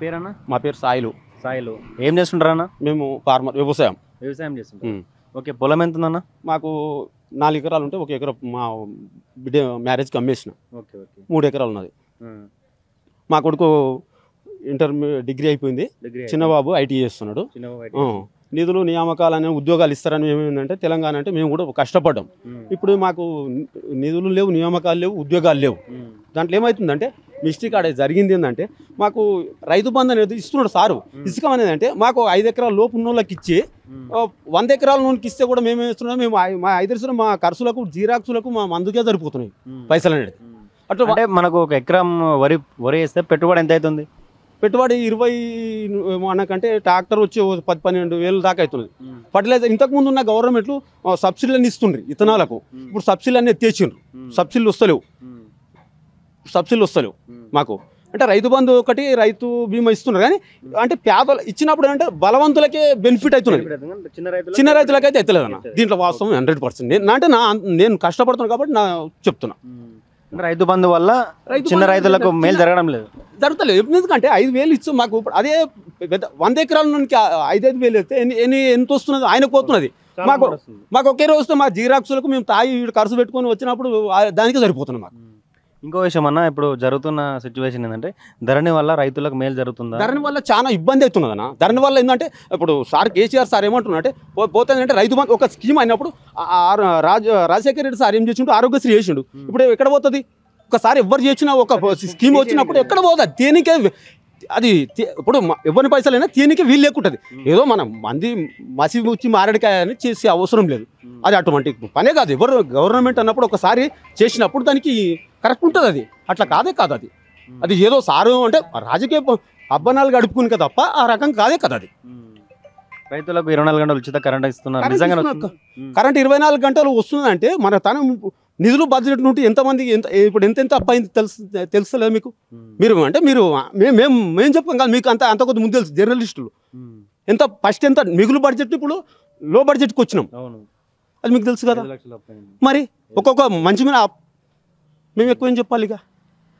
మీ అన్న మా పేరు సాయిలు సాయిలు ఏం చేస్తుంటారన్నా మేము ఫార్మర్ వ్యవసాయం వ్యవసాయం చేస్తుంటాం ఓకే పొలం ఎంత ఉందన్న మాకు నాలుగు ఎకరాలు ఉంటే ఒక ఎకర మా బిడ్డ మ్యారేజ్కి అమ్మేసిన ఓకే ఓకే మూడు ఎకరాలు ఉన్నది మా కొడుకు ఇంటర్మీడియట్ డిగ్రీ అయిపోయింది చిన్నబాబు ఐటీ చేస్తున్నాడు నిధులు నియామకాలు అనే ఉద్యోగాలు ఇస్తారని ఏమైందంటే తెలంగాణ అంటే మేము కూడా కష్టపడ్డాం ఇప్పుడు మాకు నిధులు లేవు నియామకాలు లేవు ఉద్యోగాలు లేవు దాంట్లో ఏమవుతుందంటే మిస్టేక్ ఆడ జరిగింది ఏంటంటే మాకు రైతు బంధు అనేది ఇస్తున్నాడు సారు ఇసుక అనేది అంటే మాకు ఐదు ఎకరాల లోపు ఉన్న వాళ్ళకి ఇచ్చి వంద ఎకరాల నూనెకి ఇస్తే కూడా మేము ఇస్తున్నాం మేము మా ఐదు మా ఖర్చులకు జీరాక్సులకు మా మందుకే సరిపోతున్నాయి పైసలు అనేది అట్లా అంటే మనకు ఒక ఎకరం వరి వరి వేస్తే పెట్టుబడి ఎంత అవుతుంది పెట్టుబడి ఇరవై మనకంటే ట్రాక్టర్ వచ్చి పది పన్నెండు వేలు దాకా అవుతుంది ఫర్టిలైజర్ ఇంతకుముందు ఉన్న గవర్నమెంట్లు సబ్సిడీలను ఇస్తుండ్రు ఇతనాలకు ఇప్పుడు సబ్సిడీలు అన్నీ తెచ్చిండ్రు సబ్సిడీలు వస్తలేవు సబ్సిడీలు వస్తలేవు మాకు అంటే రైతు బంధు ఒకటి రైతు బీమా ఇస్తున్నారు కానీ అంటే పేదలు ఇచ్చినప్పుడు అంటే బలవంతులకే బెనిఫిట్ అవుతున్నది చిన్న రైతులకి అయితే ఎత్తలేదు అన్న దీంట్లో వాస్తవం హండ్రెడ్ పర్సెంట్ అంటే నా నేను కష్టపడుతున్నాను కాబట్టి నా చెప్తున్నా రైతు బంధు వల్ల చిన్న రైతులకు మేలు జరగడం లేదు జరుగుతలేదు ఎందుకంటే ఐదు వేలు ఇచ్చు మాకు అదే పెద్ద వంద ఎకరాల నుండి ఐదైదు వేలు ఇస్తే ఎన్ని ఎంత వస్తున్నది ఆయన పోతున్నది మాకు మాకు ఒకే రోజు మా జీరాక్సులకు మేము తాయి ఖర్చు పెట్టుకొని వచ్చినప్పుడు దానికే సరిపోతున్నాం మాకు ఇంకో విషయం అన్న ఇప్పుడు జరుగుతున్న సిచ్యువేషన్ ఏంటంటే ధరణి వల్ల రైతులకు మేలు జరుగుతుందా ధరణి వల్ల చాలా ఇబ్బంది అవుతున్నది అన్న ధరణి వల్ల ఏంటంటే ఇప్పుడు సార్ కేసీఆర్ సార్ ఏమంటున్నారంటే పోతుందంటే రైతు ఒక స్కీమ్ అయినప్పుడు రాజ రాజశేఖర రెడ్డి సార్ ఏం చేసిండు ఆరోగ్యశ్రీ చేసిండు ఇప్పుడు ఎక్కడ పోతుంది ఒకసారి ఎవరు చేసినా ఒక స్కీమ్ వచ్చినప్పుడు ఎక్కడ పోదు దేనికే అది ఇప్పుడు ఎవరిని పైసలు అయినా తీయనికే వీలు లేకుంటుంది ఏదో మనం మంది మసి వచ్చి మారడికాయ అని చేసే అవసరం లేదు అది అటువంటి పనే కాదు ఎవరు గవర్నమెంట్ అన్నప్పుడు ఒకసారి చేసినప్పుడు దానికి కరెక్ట్ ఉంటుంది అది అట్లా కాదే కాదు అది అది ఏదో సారం అంటే రాజకీయ అబ్బనాలు కదా తప్ప ఆ రకం కాదే కదా అది రైతులకు ఇరవై నాలుగు గంటలు ఉచిత కరెంట్ ఇస్తున్నారు నిజంగా కరెంట్ ఇరవై నాలుగు గంటలు వస్తుందంటే మన తన నిధులు బడ్జెట్ నుండి ఎంతమంది ఎంత ఇప్పుడు ఎంత ఎంత అప్పయింది తెలుసు తెలుస్తలేదు మీకు మీరు అంటే మీరు మేము మేము మేము చెప్పాం కదా మీకు అంత అంత కొద్ది ముందు తెలుసు జర్నలిస్టులు ఎంత ఫస్ట్ ఎంత మిగులు బడ్జెట్ ఇప్పుడు లో బడ్జెట్కి వచ్చినాం అది మీకు తెలుసు కదా మరి ఒక్కొక్క మంచి మీద మేము ఎక్కువేం చెప్పాలి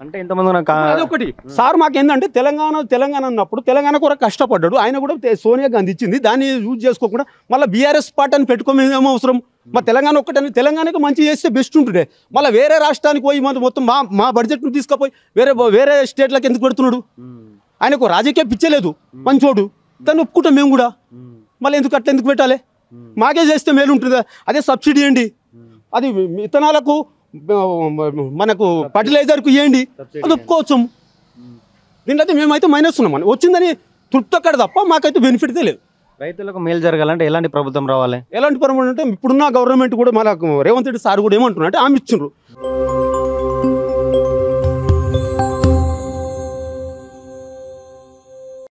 అంటే ఇంతమంది అదొకటి సార్ మాకేందంటే తెలంగాణ తెలంగాణ అన్నప్పుడు తెలంగాణ కూడా కష్టపడ్డాడు ఆయన కూడా సోనియా గాంధీ ఇచ్చింది దాన్ని యూజ్ చేసుకోకుండా మళ్ళీ బీఆర్ఎస్ పార్టీ అని పెట్టుకోమేమో అవసరం మా తెలంగాణ ఒక్కటని తెలంగాణకు మంచి చేస్తే బెస్ట్ ఉంటుండే మళ్ళీ వేరే రాష్ట్రానికి పోయి మొత్తం మా మా బడ్జెట్ను తీసుకుపోయి వేరే వేరే స్టేట్లకు ఎందుకు పెడుతున్నాడు ఆయనకు రాజకీయ పిచ్చలేదు మంచోడు దాన్ని ఒప్పుకుంటాం మేము కూడా మళ్ళీ ఎందుకు అట్లా ఎందుకు పెట్టాలి మాకే చేస్తే మేలు ఉంటుందా అదే సబ్సిడీ అండి అది ఇతనాలకు మనకు ఫర్టిలైజర్కు ఇవ్వండి అది ఒప్పుకోవచ్చు దీంట్లో మేమైతే మైనస్ ఉన్నాం వచ్చిందని తృప్తి అక్కడ తప్ప మాకైతే బెనిఫిట్ తెలియదు రైతులకు మేలు జరగాలంటే ఎలాంటి ప్రభుత్వం రావాలి ఎలాంటి ప్రభుత్వం అంటే ఇప్పుడున్న గవర్నమెంట్ కూడా మన రేవంత్ రెడ్డి సార్ కూడా ఏమంటున్నారంటే అంటే ఆమె ఇచ్చిండ్రు